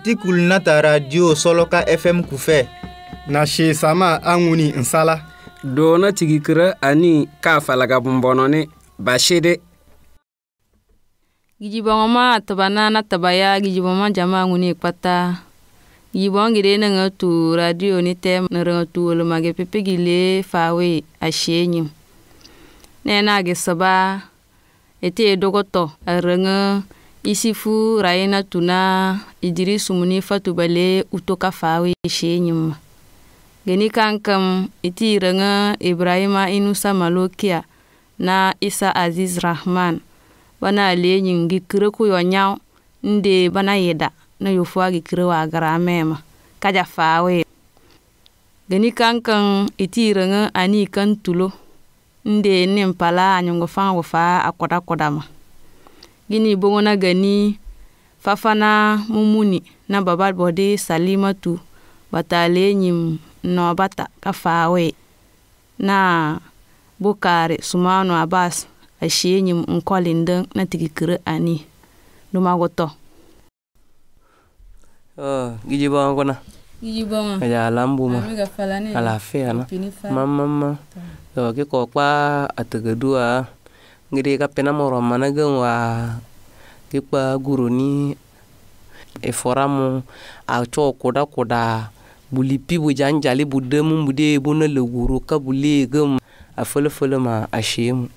Fiti kulina ta radio Soloka FM kufɛ. Na she sama anwuni nsala. Dona tigikira ani ka falaga bumbɔnɔni bashede. Gijibɔngɔma taba nana taba ya gijibɔngɔma jama anwuni kpata. Gijibɔngire na nga tu radio ni tem na nga tu wolomage pepe gile fawe ashenyi. Nena gisaba ete dogoto aranga Isifu Raina Tuna Idrisu Munifa Tubale Utoka Fawi Shenyim. Geni kankam iti ranga Ibrahima Inusa Malokia na Isa Aziz Rahman. Bana ale nyingi kire kuyo nyao nde bana yeda na yofuwa gikire wa Kaja fawe. Geni kankan iti ranga ani kan tulo. Nde nempala anyongo fa akoda kodama. gini bongo na ga fafana mumuni na babal bode salimatu batale nyim no bata kafawe, fawe na bukare sumano abas ashe nyim nkolindin na tigikire ani numagoto oh, ah, giji bongo kona giji bongo ya lambuma alafia na mamama ma. ke ko pa ategedu ngiri ka pena moro mana gen wa kikpa guroni eforamu a cho koda koda buli pi bu janjali bu demu bu de bu na le guru ka buli gem a fele fele ma a shemu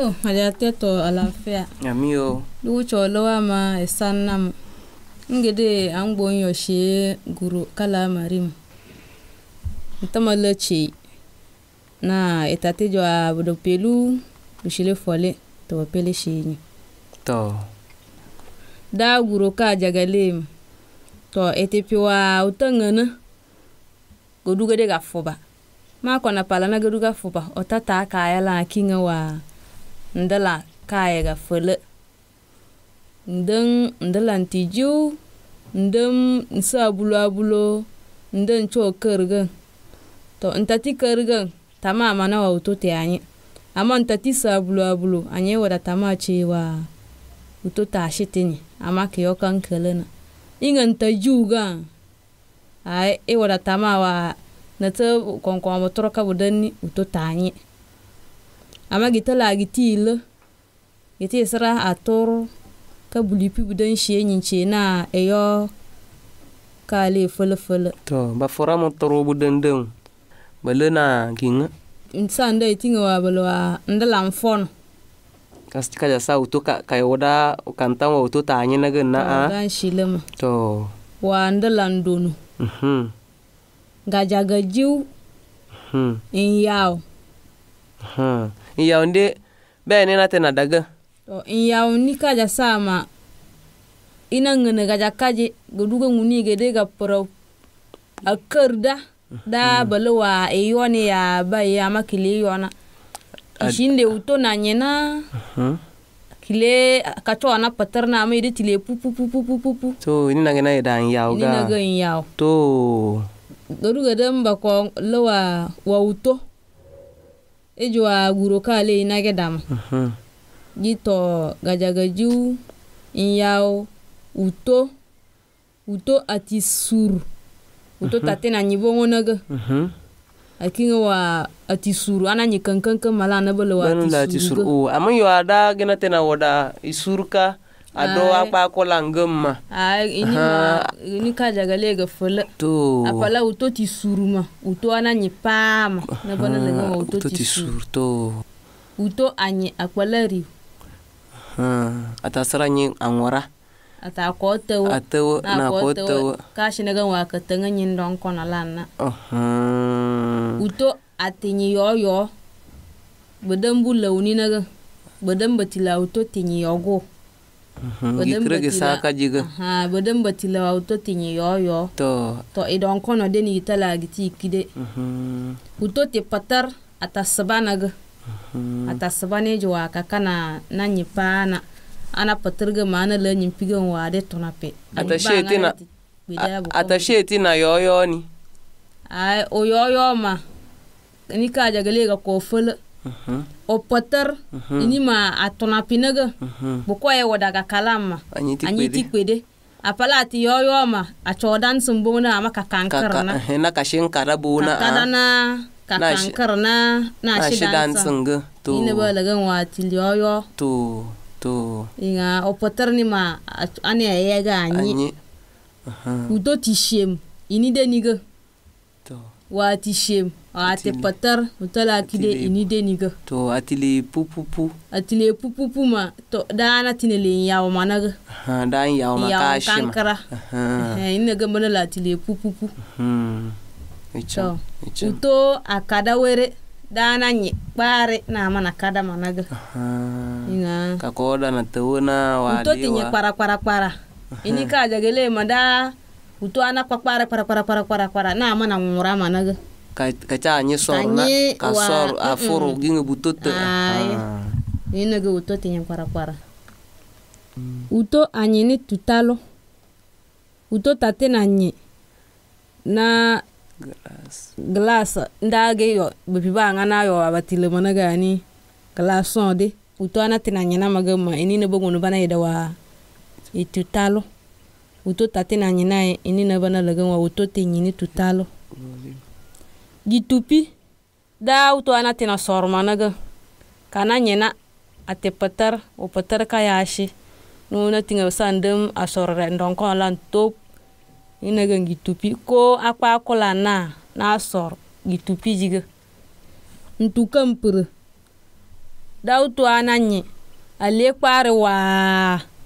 oh maja teto alafia amio du cho lowa ma esannam ngede an gbon yo she guru kala marim ntamala chi na etatejo a bodo pelu kushile fole to pele shini to da guro ka jagalem to ete piwa utangana goduga de ga foba ma kona pala na goduga foba otata ka ya la kinga wa ndala ka ya ga fole ndan ndala ntiju ndan nsa bulo abulo ndan chokergan to ntati kergan tamama na wa utote anyi ama nta ntatisa abulu abulu anye wadata ma cewa uto tashi tini ama ke yokan kelena inga nta juga ai e wadata ma wa na ta konkon motoro ka budani uto tanye ama gita la giti ilo gita isra atoro ka bulipi budan shi yin ce na eyo kale fulful to ba fora motoro budan din balena kinga nsanda itinga wabalwa ndalan fono kas kaja sa utu ka kai woda kantan wa utu ta anyi na gin na'a dan shilima to wa ndalan donu mhm gaja gajiu mhm in yawo mhm in nde be ne na tana daga to in yawo ni kaja sa ina ngene gaja kaji guduga nguni gede ga pro akarda da mm. bale wa eyone eh, ya ba ya makile yona ishinde uto na nyena uh-huh. kile kacho ana patar na mai tile pu pu pu pu pu pu pu to ni na gana da an yawo ga ni na ga an to doru ga dan ba ko lawa wa uto ejo wa guro kale ina ga dam gito uh-huh. gajagaju in yawo uto uto ati suru utoto atena nyi bongo nage mhm. akinga wa atisuru ana nyi mala na bala wa atisuru, atisuru. o oh, yo ada gena tena woda isurka ado ko langemma ngemma ini ini ka jagale ga fola to apala uto ti suruma uto ana nyi pama na bana na uto ti sur to uto anyi akwala ri ha atasara nyi angora ata ko wo a tewo na ko tewo ka shi gan wa ka aha uto atinyi yo yo badan bu launi na batila uto tinyi yo go gikirigi saka jiga aha badan batila uto tinyi yo yo to to idon kono den yitala giti kide uto tepatar patar ata sabana ga ata sabane jwa ka kana nanyi pana ana patirga mana la nyin pigan wade tonape atashe tina atashe tina yoyo ni ay o yoyo ma ni ka jagale ga mhm. o patar ni ma atonape naga boko e wada ga kalama anyi ti kwede apala ati yoyo ma a mhm. chodan sumbona ama ka kankar na ka shinkara bona kadana ka kankar na na shidan singa to ni ba lagan wati yoyo to to inga opotar ni ma ane yega anyi anyi udo ti shem ini de niga to wa ti shem ate patar mutala kide ini de niga to atile pupupu atile pupupu ma to dana tinele yawo managa ha an yawo maka shi ma kankara eh ina ga mana atile pupupu hmm icho icho uto akada were dana dananye bare mana nakada managa inga kakoda na teuna wadiwa utoti nyi kwara kwara kwara ini ka jagele manda uto ana kwa kwara kwara kwara kwara kwara kwara na na ngura managa kaca nyi sor na kasor wa, afuru mm, ginga butote ah, ina ga utoti nye kwara kwara uto anyini tutalo uto tate na nyi na glass ndage yo bibi banga yo abatile mana gani glass on de utwana tina nyina magama inine bogunu bana yeda wa itutalo uto tatina nyina inine bana lagawa uto itu tutalo gitupi da utwana tina sorma naga kana nyina ate patar o patar kayashi nuna tinga sandem asor rendong ko lan top ina gan gi tupi ko akpa kula na na sor gi tupi jiga ntu kampuru dautu ananye ale kpari wa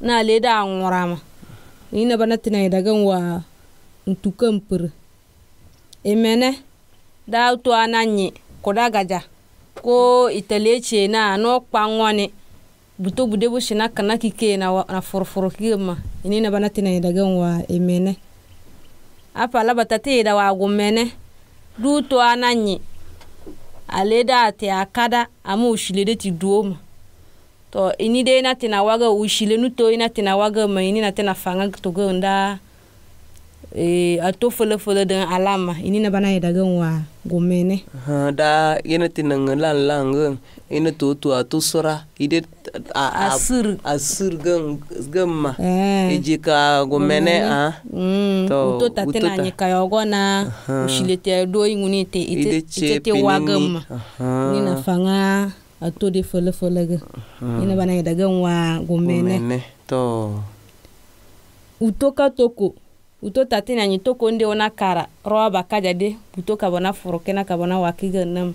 na ale da ngurama ina bana tinai daga wa ntu kampuru emene dautu ananye koda gaja ko itale ce na no kpangwani buto bude bu shina kana kike na na furfuru kike ma ina bana tinai daga wa emene apa laba tatida waagumene ananyi aleda ate akada ama ushilede ti duoma to ini de ina tina waga ushile nuto ina tina waga ma ini na tena fanga togo nda e, ato fele fele den alama ah. ini na bana yeda gen wa gomene eh. ha da yene tinang lan lan gen ina to to ato sura ide a asur asur geng geng mah, eji eh. ka gomene hmm. a ah. hmm. to to tatena ni ka yogona ushilete do inguni te ite ite te wa gen ni na fanga ato de fele fele gen ina bana yeda gen wa gomene to utoka toko uto tati na nyito konde ona kara roa kaja de uto kabona furo kena kabona wakiga nam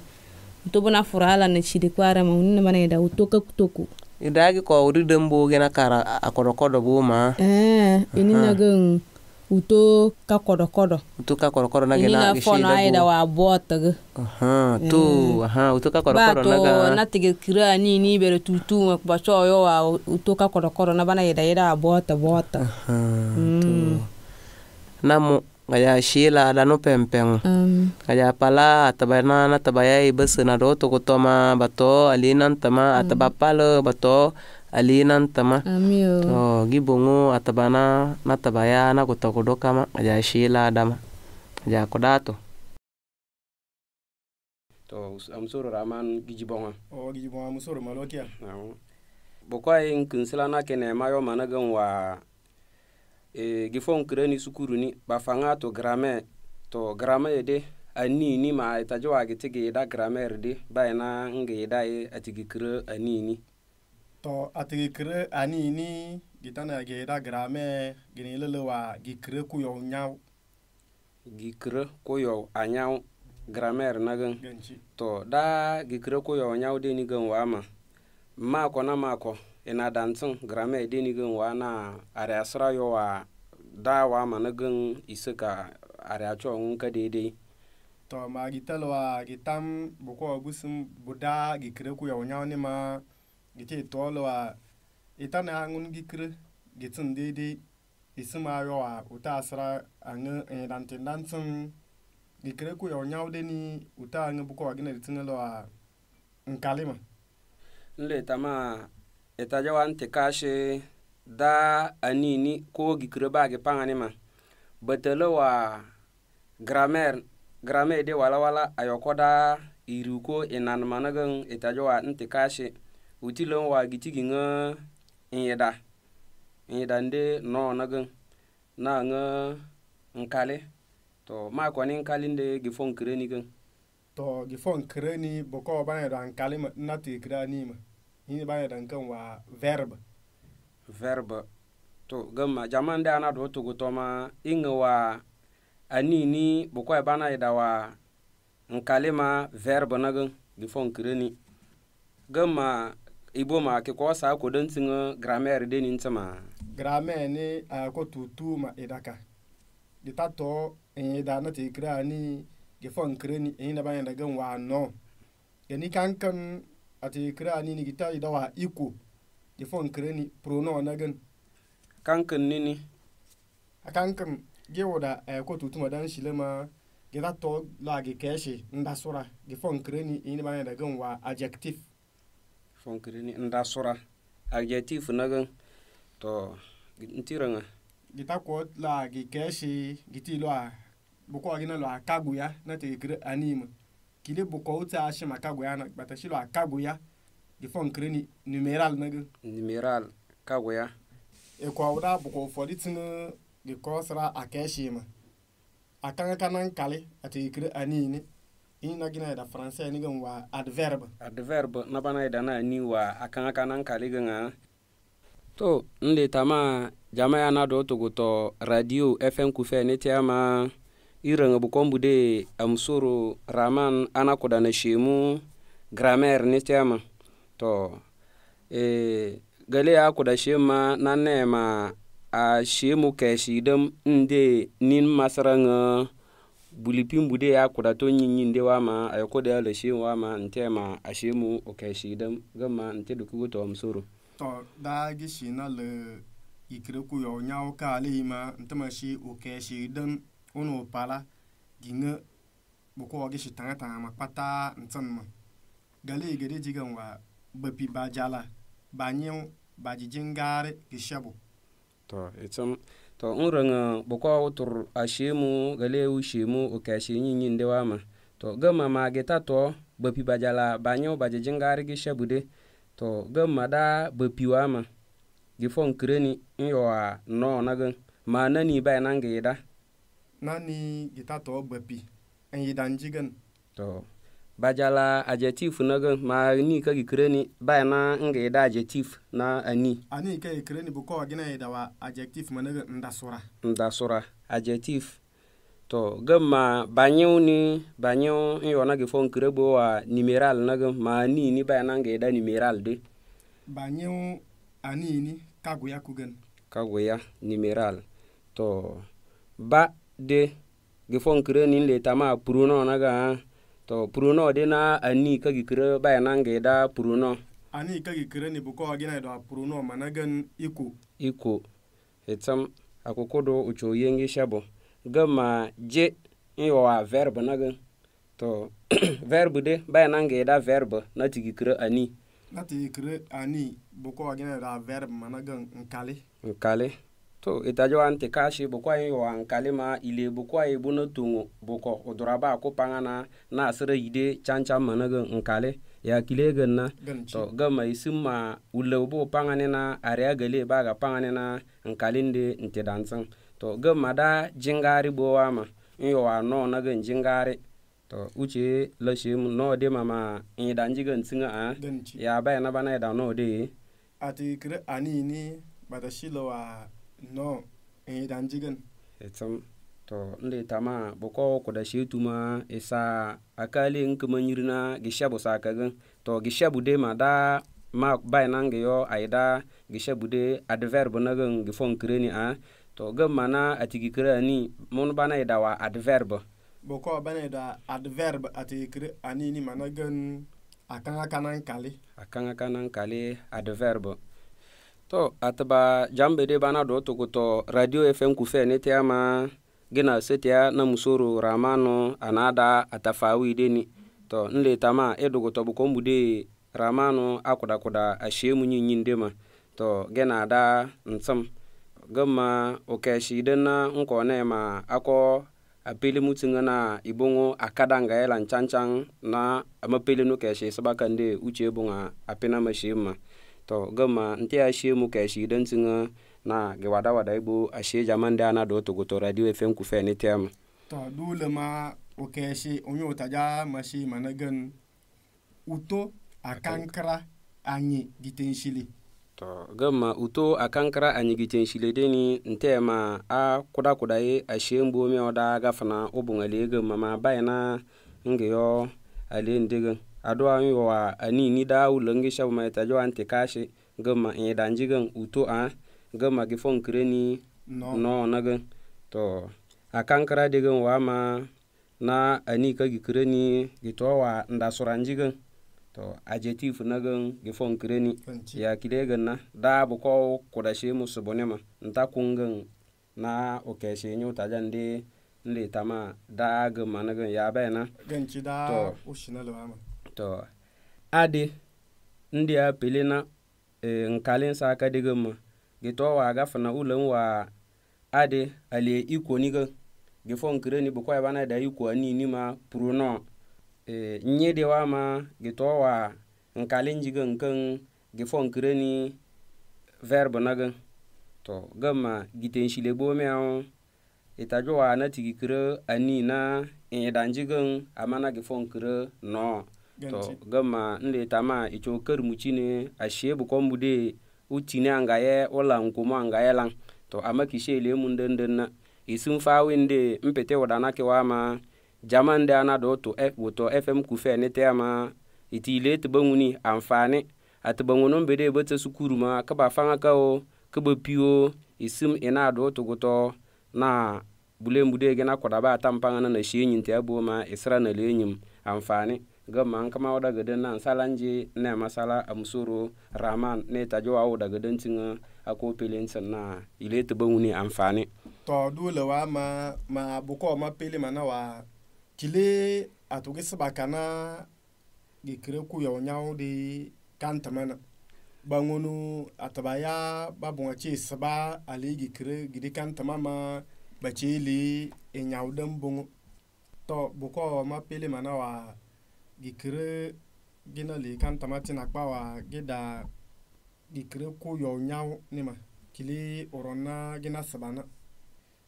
uto bona furala na chide kwa rama unina mana ida uto ka kutoku idagi kwa uri dembo gena kara akodo akorokodo buma eh inina gun uto ka kodo uto ka kodo na gena gishi fono aida wa botaga aha eh. tu aha uto ka kodo na ga na tige kira ni ni bere tutu ba cho yo wa uto ka kodo na bana ida ida bota bota aha tu mm. namu ngaya shila lanu pempeng um. ngaya pala atabayana na tabayai besena do to kotoma bato alinan tama ataba mm. atabapalo bato alinan tama oh. to gibungu atabana na tabayana kotakodo kama ngaya shila dama ngaya kodato to amsoro raman gijibonga o oh, gijibonga musoro malokia bokwa yin kinsila na kene mayo managan wa e, eh, gifon ni sukuruni bafanga to grame to grame de ni ma itaje wage tege da grammar de na nge da e atigi ani ni to atigi kire anini gitana ge da grammar gine lele wa gikire ku yo nyaw gikire ku yo anyaw na nagan to da gikire ku yo nyaw de ni gan wa ma ko na ma ko ina dantsin grame idini gin wana are wa dawa mana gin isika are acho nka daidai to ma gitalwa gitam buko busun buda gikire ku yawo nyawni ma gite tolwa itana hangun gikire gitin daidai isima yo wa uta asira anga eh, dantin dantin gikire ku yawo nyawo deni uta anga buko wa gina ditin lo wa nkalima nle tama ita jawan te kashe da anini ko gikire bage pangani ma betele wa grammar, grammar de wala wala ayoko da iru ko inan managan ita jawa nte kashe utilon wa gitigi nga inyeda inyeda nde no nagan na nga nkale to ma kwani nkali nde gifon kireni gan to gifon kireni boko bana da ma na te kirani ma ni ba ne dankan wa verbe verbe to gamma jaman da ana do tugu to ma inga wa anini boko e bana da wa nkalima verbe na gan di fon kireni gamma ibo ma ke ko sa ko don tin grammaire de ni ntama grammaire ni a ko tutu ma idaka di tato en ida na te kira ni di fon kireni en da bana da gan wa no yani kan kan ate kra ni ni gita ida wa iko ifon kreni prono na gan kankan ni ni akankan gewo da eh, ko tutuma dan shilema gida to lagi keshi nda sura gifon kreni ini bana da gan wa adjective fon kreni nda sura adjective na gan to nga. gita ko lagi keshi giti lo a buko agina lo akagu ya na te kira anima kile boko uta ashim akagoya na batashilo akagoya gifon kreni numeral naga numeral kagoya e kwa uda boko folitin gikosra akeshima akanga kanan kale ati ikre anini ina gina da français ni gan wa adverb adverb na bana da na ni wa akanga kanan kale gan to nde tama jamaya na do to radio fm kufe ne tiama iranga bukombu de amsuru raman ana kudana shemu grammar ni tema to e gale a kuda shema na nema a shemu keshi dam nde nin masaranga bulipin bude ya kuda to nyinyi nde wa ma ayoko da le shemu wa ma ntema a shemu o keshi dam gama nte dukugo to amsuru to da gishi na le ikire ku yo nyawo ka alima ntema shi o keshi dam ŋuni o pa la di ŋa bɛ kɔ wagi shitaŋa taŋa ma gale yi gɛde digan wa bɛ pi ba jala ba nyɛu to itim to n rɛŋa bɛ kɔ wutur a sheemu gale wu sheemu o kɛ shee nyi to gama maagi ta tɔ bɛ pi ba jala ba nyɛu de to gama da bapi pi wama gɛ fɔ n kireni n yɔ a nɔɔ na gɛn ni bai nan da nani gita to gbapi an yi dan jigan to bajala adjetif na gan ma ni ka gikire ni ba na nga ida adjetif na ani ani ka gikire ni buko gina ida wa adjetif ma na gan ndasura ndasura adjetif to gan ma banyew ni banyew in yona gi fon kire wa numeral na gan ma ni ni ba na nga ida numeral de banyew ani ni kaguya ku kaguya numeral to ba de gi fon kire nin le tama puru no na to puru no de na ani ka gi kire ba na nge da puru no ani ka gi kire ni buko gi na da puru no managan iko iko etam akoko ucho yenge shabo gama je yo a verb na to verb de ba na nge da verb na ti gi ani na ti gi ani buko agina na da verb managan nkali nkali to itajo ante kashi bukwa yin wa kalima ile bukwa yi buno tungu buko uduraba ko pangana na asira ide chancha managa nkale ya kile ganna to gama isimma ulawbo pangane na area gale ba ga pangane na nkalinde nte dansan to gama da jingari bowa ma in yo wa no na gan jingari to uche lashe mu no de mama in danji gan tsinga a ah. ya ba na bana da no de ati kire ani ni bata shilowa no eh dan jigan etam eh, to nde tama boko ko da she tuma isa eh, akali nka manyirna gishabu sakagan to gishabu de ma da ma bai e nan yo aida e gishabu de adverb na gan gifon kireni a to gan mana atigi kirani mun bana ida e wa adverb boko bana ida adverb atigi ani ni mana gan akanga kanan kale akanga kanan kale adverb to atba jambede bana do tukuto radio fm kufene ma gina setia na musoro ramanu anada atafawideni to nletama iduguto e buko mbude ramanu akudakuda ashemu nyinyi ndema to gina da nsam gama okeshidena nkone ma ako apele mutinga na ibongo akadanga yela nchanchan na amapele no keshi sabaka nde uche bunga apena mashima to gama nte ya she mu ka shi dan tsinga na ga wada wada igbo a she jaman da na do to to radio fm ku fe ni tem to dole ma o ka shi onyo ta ja ma shi managan uto akankara anyi giten shile to gama uto akankara anyi giten shile de ni nte ma a kuda kuda ye a she mbo mi oda gafana obungale gama ma bayana ngiyo ale ndigan adoa mi wa ani ni dawu longi shabu mai tajo anti kashi gama e danji gan uto a gama gi fon kreni no no na gan to akan kra de gan wa ma na ani ka gi kreni gi to wa nda suranji gan to adjectif na gan gi fon kreni ya kide gan na da bu ko kudashe musu bonema nta kun gan na okeshe nyu tajande nle tama da gama na gan ya bai na gan ci da ushina lama to uh, adi ndị a pelena nkalin sa ka diga ma gito wa gafa na ulan wa adi ale iko ni ga gifo nkire ni bukwa bana da iko ni ni ma pruno e nye de wa ma gito wa nkalin jiga nkan gifo nkire ni verb na ga to gama giten shile bo me an itajo wa na tigikire ani na inyidanjigan amana gifo nkire no to gama nde tama icho karmu chine ashe bu kombu de utine angaye ola nkomo angaye lang to ama kishe ile mu ndenden na isun fawe nde mpete wadana ke wama jama nde ana do ụtọ f woto fm kufe ne te ama iti ile tbanwuni amfani atbanwuno mbede bata sukuru ma kaba fanga o kaba piwo isim ina e do to goto na bule gị na kwadaba tampanga na na shi nyinte abo ma isra e na le nyim amfani gaman kama wada gede nan salanji ne masala amsuru rahman ne ta jawa wada geden tinga ako pelin sanna ile ta banguni amfani to dole wa ma ma buko ma pele mana wa kile atuge sabakana gikire ku ya onyawo de kanta mana bangunu atabaya babunga ce saba ale gikire gidi kanta mama bace ile enyawo dan bungu to buko ma pele mana wa gikere gina le kan tamati na kpawa gida gikere ko yo nyaw nima kili orona gina sabana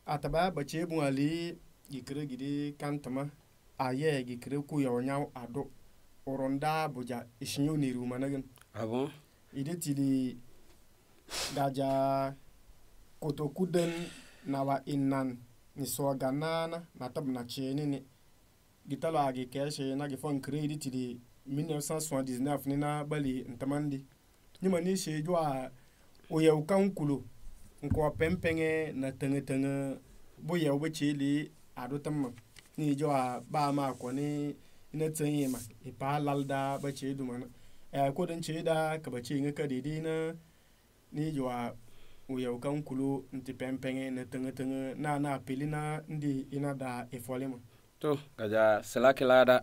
ataba bache bu ali gikere gidi kan tama aye gikere ko yo nyaw ado oronda buja ishinyo ni rumana gen abo ide tili daja kotokuden nawa innan ni soga nana na tabna cheni ni gitalo agi kashe na ge fon credit de 1979 ni na bali ntamandi nyima ni she jwa o yau kan kulo nko pempenge na tɛŋɛ-tɛŋɛ bo yau bo chele ado tamma ni jwa ba ma ko ni ina tanye ma e pa lalda ba che du mana e eh, ko den che da ka ba che ka de de na ni jwa o yau kan kulo nti pempenge na tɛŋɛ-tɛŋɛ na na pelina ndi ina da e folema to gaja selaki lada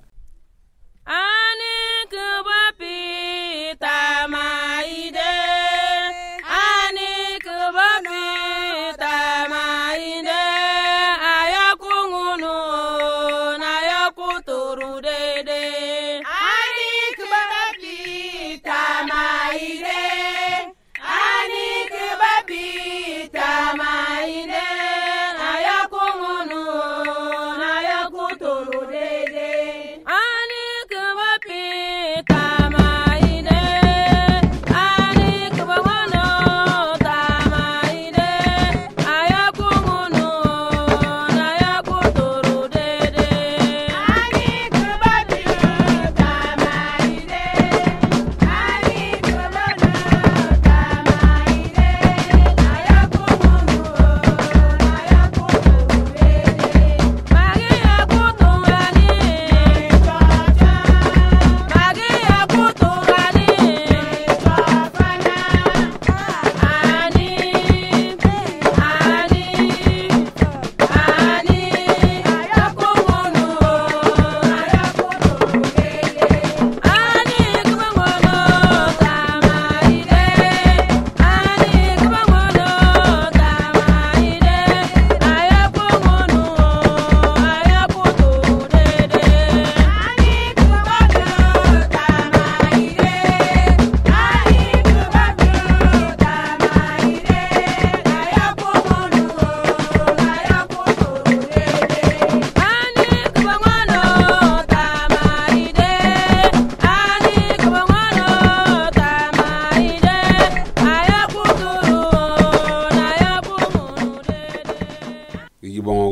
ane kubo pita ma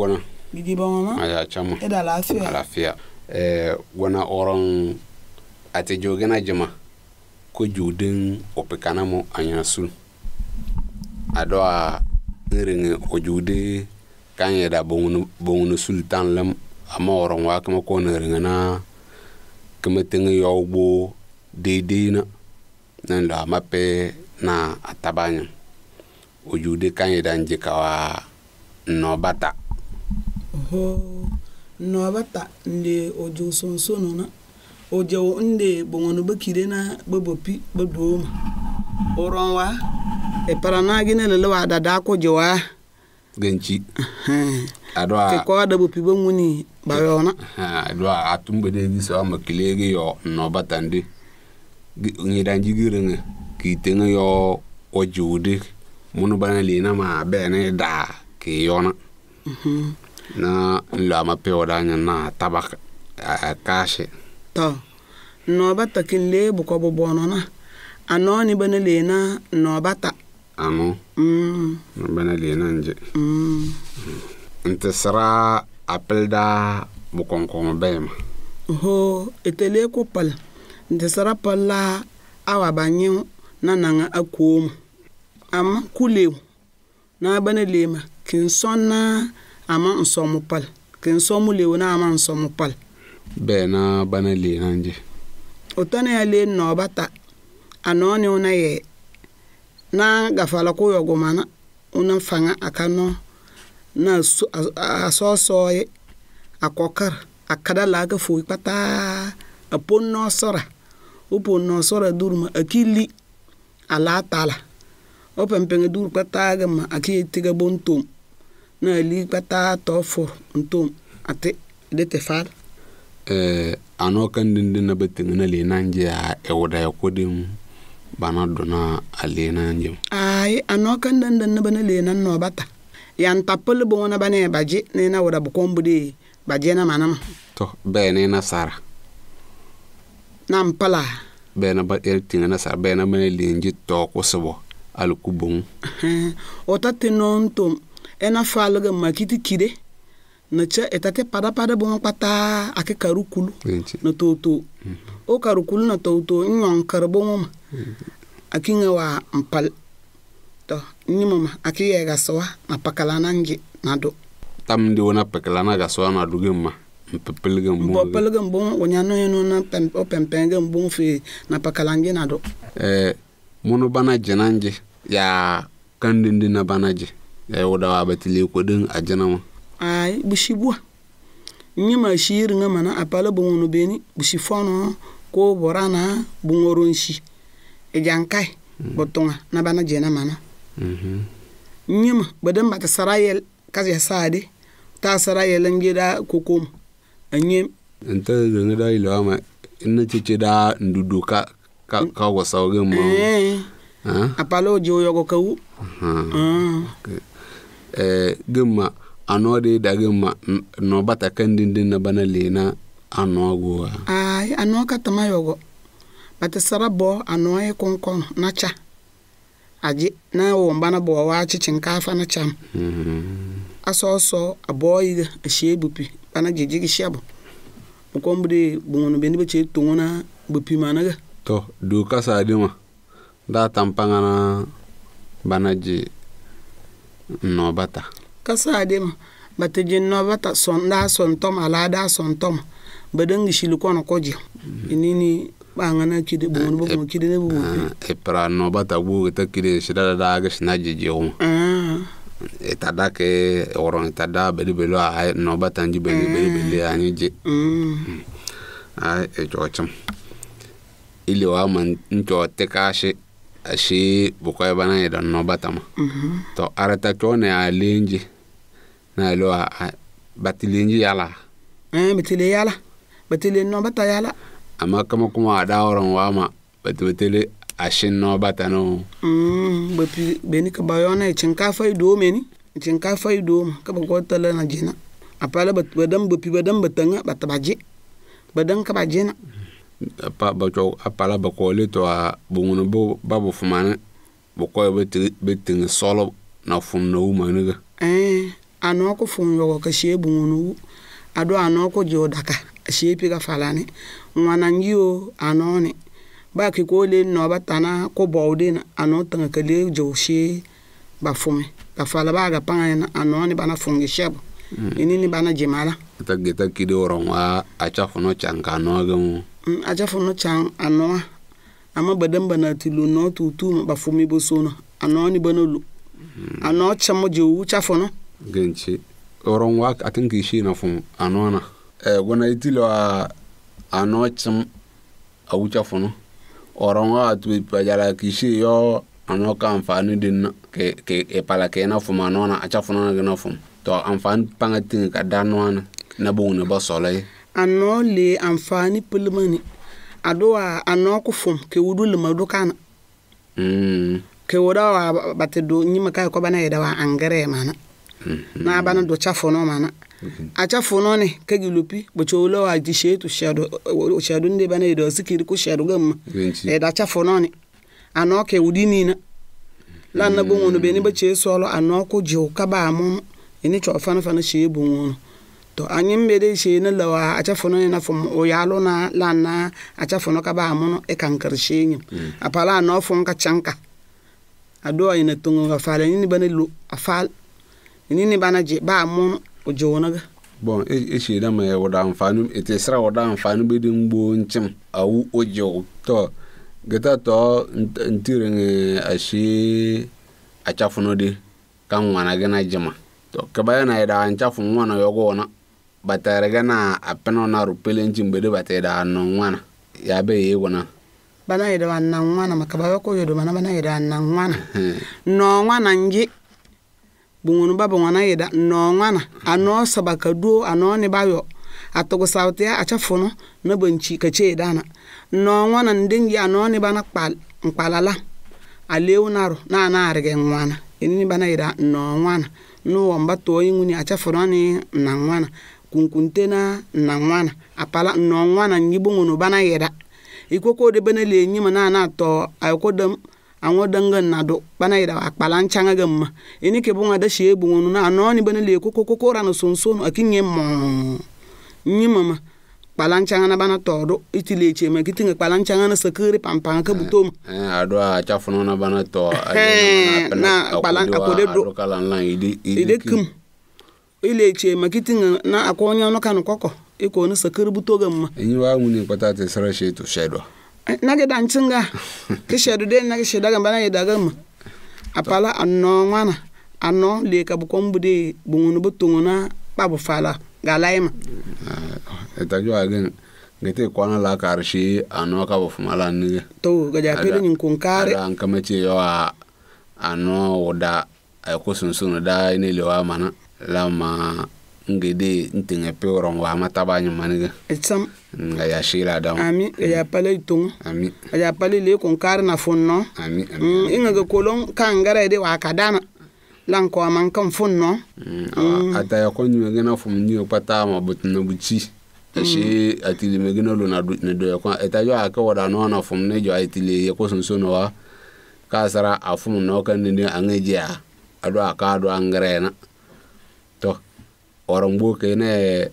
gona gigiba wana aya chama ida lafiya lafiya eh wana oron ate na jama ko judin opikana mo anya sul ado a nringe o jude kan yeda bongunu bongunu sultan lam ama oron wa kama ko nringe na kama tinge yogbo deidei na nan lo ama pe na atabanya o jude kan yeda nje kawa no bata ho noba ta n leɛ o gyoŋsonsoŋ na o gyɛo n leɛ bo ŋɔni bo kire na bo bo pi bo dooma o e para naagi ne lele waa dadaa ko gye waa genci adwa ke ko da bo pi bo ŋuni ba yɔ na adwa atum bo de bisa yo kilege yɔ noba ta ndi ngidan jigire nge kitenga yɔ o jode munu bana lena ma bene da ke yɔ na na lo amapeo danya na taba akashe to no bata kinle bu ko bobono na ano ni bana le na no bata ano mm no bana le na nje mm nte sara apelda bu konkon bema ho etele ko pal nte sara pala awa banyo na na nanga akom amma kulew na bana ma kin sonna ama n sõm pal tɩ n sõm leo na ama n sõm pal bɛɛ na bana na lee na je o tõnd ya leen nɔɔ bata a nɔɔ ne na yɛɛ na gafala k'o yɔgoma na una faŋa a ka nɔ na a sɔɔ ye a kɔkar a kada la a ka foyi kpataa a pon nɔɔ o pon nɔɔ sɔra duruma a ki li a laa ta la o pɛmpɛŋa dur kpataa ma a ki ye tiga bon tom n'a lí kpátá tɔ fɔ ntom ate de te faal. a anɔ kan dindi na bɛ tɛŋɛ na lee naŋ jɛ a ɛwɔda ya ko den bana donna a lee naŋ jɛ. ayi anɔ kan dindi na bɛ na lee naŋ nɔ bata yan ta pili bɔn na ba ne ba je ne na wɔda bɔkɔn bu de ba je na ma na ma. tɔ bɛɛ ne na sara. na n pala. bɛɛ na ba tɛŋɛ na sara bɛɛ na ba ne lee je tɔ kosɛbɛ ali ku bon. o ta tɛ nɔ ntom. ena fualaga makiti kide na tya ita pada-pada bo pata, ake karukulu na toto mhm. o karukulu na toto n nyɔŋ kari bo ŋo ma mhm. ake ŋa waa n to n nyimo ma ake yɛ gasowa na pakala ngi na do tam ndi wona pakala na gasowa na dugin ma mpepelgen bon mpepelgen bon o nyano yeno na pem o pempengen bon fe na pakalangi na do eh munu bana jenanje ya kandindi na je yawdawa eh, ba tɩ leeko din a dzẽna wã ay bɩ shi bua n yẽ maa mana a pa la bõŋono beene bɩ shi borana bõŋoro shi y jankae na bana dzẽna mana n yẽma bɩ din ba mm-hmm. tɩ sara saade taa sara yɛl n ge a yẽm n tɩ reŋẽ daa yɩl wãma n cece daa n ka ka ka wasao gẽ ma eh. a pa la o ka wu ah. Eh, gịmma anọ dị da gịmma na kan kandi ndị na bana lena anọ ọgwụ ha ai anọ katama yogo te sara a bọ anọ ikonkon na cha aji na wo bana bọ wa chichi nka afa na cha mm-hmm. asọ ọsọ abọ yi ga a shi ebupi bana jeje gi shabu ko mbude bungono be ndibe che tongona bupi ga. to do kasa adima da tampanga na bana je nɔɔba ta kasaa de ma ba te je nɔɔba ta sɔn daa sɔn tɔma alaa daa sɔn tɔma ba da ŋgisili kɔnɔ kɔje inini ɓaŋa na kide ɓoŋoni ba ah. ɓoŋ kide ne ba ɓoŋ ipra nɔɔba ta ta kide sida da daa gisi na jejewuma ita da ke ɔrɔn ita da beli a hai nɔba tanji ah. beli beli a ni je mm. hmm. ai e cɔcim ili wa ma shi bukoye bana ye don no batama mm -hmm. to arata cone a linji na lo a, a bati linji yala eh betile yala betile no bata yala ama kama kuma a wa wama bati betile a shin no bata no mm bati beni ka bayona e chinkafa i do meni chinkafa i do ka ko tala na jina apala bat badam bapi badam batanga batabaje badan ka bajena mm -hmm. pa ba a apala ba kɔ le tɔa bo ŋun bo ba bo fuma ne bo kɔ be te be te ŋe sɔlɔ na fun na wu ma ne ge. ɛɛ anɔ ko fun yɔgɔ ka sie bo ŋun wu a do anɔ ko jɔ daka sie pe ka fala ne ŋwanangi o anɔ ne ba ke ko le nɔ ba tana ko bɔw de na anɔ tanga ka le jɔ sie ba fume ka fala ba ga paŋa ne anɔ ne bana fun ge sie bo. Mm. ini ni bana jemala ta gita kidi woron wa a chafu no chan ka no ga mu mm, a chafu no chan anoa ama badan bana tilu no tutu ba fumi bo so no anoa ni bana lu mm. anoa chamo je u chafu no genchi woron wa atin ki shi na fum anoa na eh gona itilo a anoa cham a u chafu no woron wa atu pa jala ki shi yo anoa ka amfani din ke ke e pala ke na fum anoa na a chafu na ga na fum to anfani paŋa tiŋe ka da noɔne na boŋ ne ba sɔlɔ ye. a nɔɔ lee anfaani pelema ne a do waa a nɔɔ ko fom ke wudu lema do kana. Mm. ke wuda waa ba te do nyima kaa kɔba na yɛda wa angɛrɛ mana. Mm -hmm. na bana mm-hmm. do cha fono mana. Mm -hmm. a cha fono ne ke gilupi bo cho lo wa ji shetu shedo shedo nde bana yɛda sikiri ko shedo gamma. yɛda cha fono ne a nɔɔ ke wudi nina. lanna boŋo mm. no ne ba chee sɔlɔ a nɔɔ ko jiu ka baa momo. ini chɔ fana fana shee bunwono to anyi mede shee ne lawa acha fono na fom o yalo na lana acha fono ka ba mono e kan kar shee nyim apala no fon ka chanka ado ayi na tungo ka fala ni bana lu afal ni ni bana je ba mono o jona ga bon e, e shee da ma wada amfani ite e sra wada amfani be din gbo nchim awu o jo to gata to ntirin ashe acha fono de kan wana gana jama to kebaya na ida ancha fu nwana yogo na batare gana apeno na rupele nchi mbede bate da no nwana ya be yego na bana ida wanna nwana makabaya ko yodo mana bana ida anna nwana no nwana nji bungunu ba bungwana ida no nwana ano sabaka duo ano ne bayo atugu sauti ya acha funo na banchi kache ida na no nwana ndingi ano ne bana kpal nkpalala alewu naro na na arige nwana enini bana ida no nwana n'ụwa mgbata onye achafuru anị na nwana kunkunte na na nwana apala nnọọ nwana nyigbo nwere ụba na yeda ikwoko odebe na lenyi ma na na atọ akodam anwodanga na do bana yeda akpala nchanga ma mma ni ke bunga da shi ebu wonu na anọ ni ko ko kokokokora no sonso no akinye mọ nyi ma. kpalancaŋana bana toodo iti leecheme ki tiŋe kpalancaŋana sakeere pampaŋa ka butoma ado a cafunona bana to na kpalan akode do ide kim i leechema ki tiŋe na akoonyano kanu koko i kooni sakeere butogamma inyi waa ŋuni kpatati sara sheetu shedo nage danciŋga ki shedo de nage shedagamba na yedagamma apala anoo ŋwana anoo lee ka bu kom bu de bu ŋuni bu toŋona kpa bu fala ga laima ah, ita jo gin gite kwana la karshi ano ka bo fumala ni to ga ja pili nyin kun kare an kama ce a ano oda ay eh, ko sunsun da le wa mana lama ngede ntinga pe oron wa mata ba nyin mani ga itsam ga ya shira da ami ga ya pale tun ami ga ya pale le kun kare na fonno ami mm, inga ga kolon kan de wa kadana lan koaman kan fun no mm, ataya mm. kɔnyume gena fom nyio kpataama butna buci ashe e mm. atilime gena lo ne doya kɔ eta jɔ ake wɔda no na fom ne jɔ atile ye ko sonsono wa ka sara a fom no kan ne ne ange jia ado aka do angre na to orang bo ke ne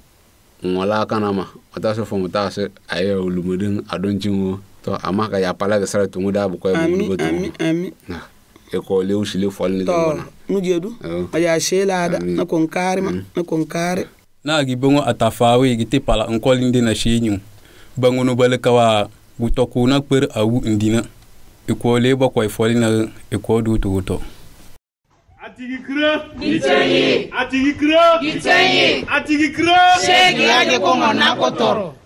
ngola kana ma ata so fom ta se aye ulumudin adon jinwo to amma ka ya pala ga sara tungu da bu ko ya bu ko to ekɔlew sile fɔli ne kɔnɔ mu jedu oh. a shela da na kon kare ma mm. na kon na gi bongo atafawe gi te pala bango no bale kawa na kper awu ndina ekɔle bɔ kɔ ifɔli na ekɔ du togotɔ a tigi kira. gitɛn ye. n'a ko